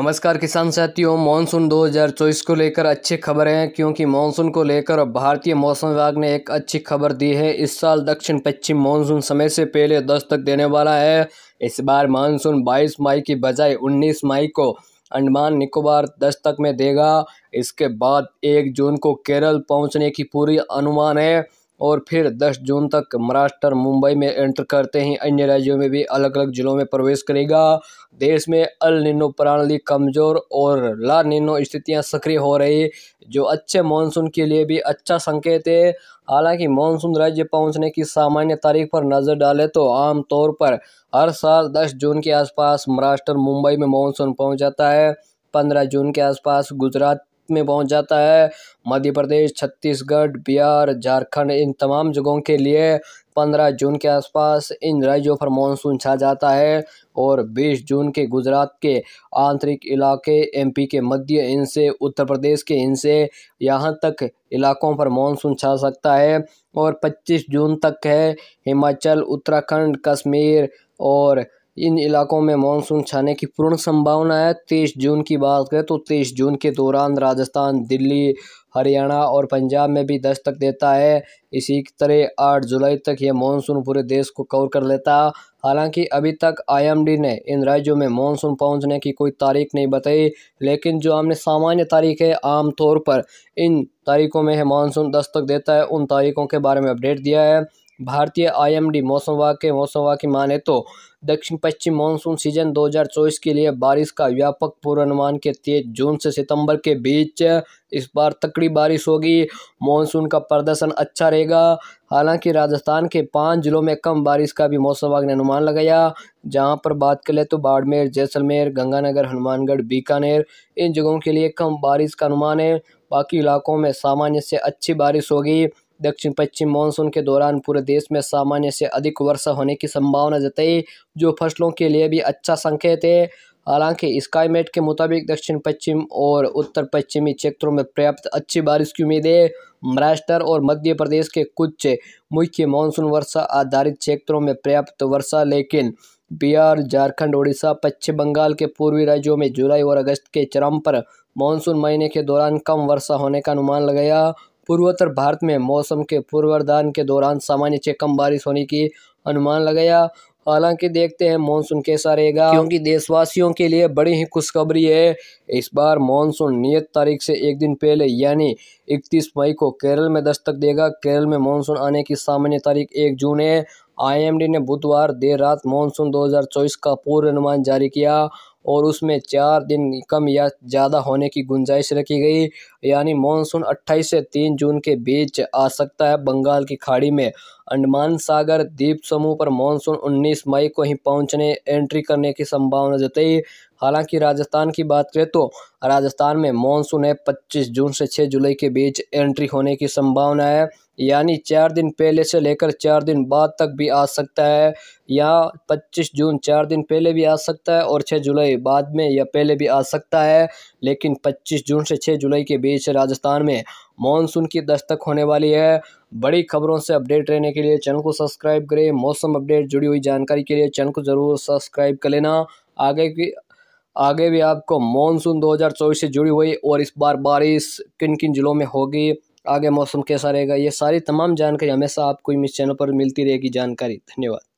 नमस्कार किसान साथियों मानसून 2024 को लेकर अच्छी खबर है क्योंकि मानसून को लेकर भारतीय मौसम विभाग ने एक अच्छी खबर दी है इस साल दक्षिण पश्चिम मानसून समय से पहले दस्तक देने वाला है इस बार मानसून 22 मई की बजाय 19 मई को अंडमान निकोबार दस्तक में देगा इसके बाद एक जून को केरल पहुंचने की पूरी अनुमान है और फिर 10 जून तक महाराष्ट्र मुंबई में एंटर करते ही अन्य राज्यों में भी अलग अलग जिलों में प्रवेश करेगा देश में अल निनो प्रणाली कमज़ोर और ला निनो स्थितियां सक्रिय हो रही जो अच्छे मानसून के लिए भी अच्छा संकेत है हालांकि मानसून राज्य पहुंचने की सामान्य तारीख पर नज़र डाले तो आमतौर पर हर साल दस जून के आसपास महाराष्ट्र मुंबई में मानसून पहुँच जाता है पंद्रह जून के आसपास गुजरात में पहुंच जाता है मध्य प्रदेश छत्तीसगढ़ बिहार झारखंड इन तमाम जगहों के लिए 15 जून के आसपास इन राज्यों पर मानसून छा जाता है और 20 जून के गुजरात के आंतरिक इलाके एमपी के मध्य इनसे उत्तर प्रदेश के इनसे यहाँ तक इलाकों पर मानसून छा सकता है और 25 जून तक है हिमाचल उत्तराखंड कश्मीर और इन इलाकों में मानसून छाने की पूर्ण संभावना है तेईस जून की बात करें तो तेईस जून के दौरान राजस्थान दिल्ली हरियाणा और पंजाब में भी दस्तक देता है इसी तरह आठ जुलाई तक यह मानसून पूरे देश को कवर कर लेता हालांकि अभी तक आईएमडी ने इन राज्यों में मानसून पहुंचने की कोई तारीख नहीं बताई लेकिन जो हमने सामान्य तारीख है आमतौर पर इन तारीखों में यह मानसून दस्तक देता है उन तारीखों के बारे में अपडेट दिया है भारतीय आईएमडी मौसम विभाग के मौसम विभाग की माने तो दक्षिण पश्चिम मानसून सीजन 2024 के लिए बारिश का व्यापक पूर्वानुमान के तेज जून से सितंबर के बीच इस बार तकड़ी बारिश होगी मानसून का प्रदर्शन अच्छा रहेगा हालांकि राजस्थान के पांच जिलों में कम बारिश का भी मौसम विभाग ने अनुमान लगाया जहां पर बात कर ले तो बाड़मेर जैसलमेर गंगानगर हनुमानगढ़ बीकानेर इन जगहों के लिए कम बारिश का अनुमान है बाकी इलाकों में सामान्य से अच्छी बारिश होगी दक्षिण पश्चिम मानसून के दौरान पूरे देश में सामान्य से अधिक वर्षा होने की संभावना जताई जो फसलों के लिए भी अच्छा संकेत है हालांकि स्काईमेट के मुताबिक दक्षिण पश्चिम और उत्तर पश्चिमी क्षेत्रों में पर्याप्त अच्छी बारिश की उम्मीद है महाराष्ट्र और मध्य प्रदेश के कुछ मुख्य मानसून वर्षा आधारित क्षेत्रों में पर्याप्त वर्षा लेकिन बिहार झारखंड उड़ीसा पश्चिम बंगाल के पूर्वी राज्यों में जुलाई और अगस्त के चरम पर मानसून महीने के दौरान कम वर्षा होने का अनुमान लगाया पूर्वोत्तर भारत में मौसम के पूर्वाधान के दौरान सामान्य से कम बारिश होने की अनुमान लगाया हालांकि देखते हैं मानसून कैसा रहेगा क्योंकि देशवासियों के लिए बड़ी ही खुशखबरी है इस बार मानसून नियत तारीख से एक दिन पहले यानी 31 मई को केरल में दस्तक देगा केरल में मानसून आने की सामान्य तारीख एक जून है आईएमडी ने बुधवार देर रात मानसून 2024 का पूर्वानुमान जारी किया और उसमें चार दिन कम या ज़्यादा होने की गुंजाइश रखी गई यानी मानसून 28 से 3 जून के बीच आ सकता है बंगाल की खाड़ी में अंडमान सागर द्वीप समूह पर मानसून 19 मई को ही पहुंचने एंट्री करने की संभावना जताई हालांकि राजस्थान की बात करें तो राजस्थान में मानसून है 25 जून से 6 जुलाई के बीच एंट्री होने की संभावना है यानी चार दिन पहले से लेकर चार दिन बाद तक भी आ सकता है या 25 जून चार दिन पहले भी आ सकता है और 6 जुलाई बाद में या पहले भी आ सकता है लेकिन 25 जून से 6 जुलाई के बीच राजस्थान में मानसून की दस्तक होने वाली है बड़ी खबरों से अपडेट रहने के लिए चैनल को सब्सक्राइब करें मौसम अपडेट जुड़ी हुई जानकारी के लिए चैनल को ज़रूर सब्सक्राइब कर लेना आगे की आगे भी आपको मानसून दो से जुड़ी हुई और इस बार बारिश किन किन जिलों में होगी आगे मौसम कैसा रहेगा ये सारी तमाम जानकारी हमेशा आपको इस चैनल पर मिलती रहेगी जानकारी धन्यवाद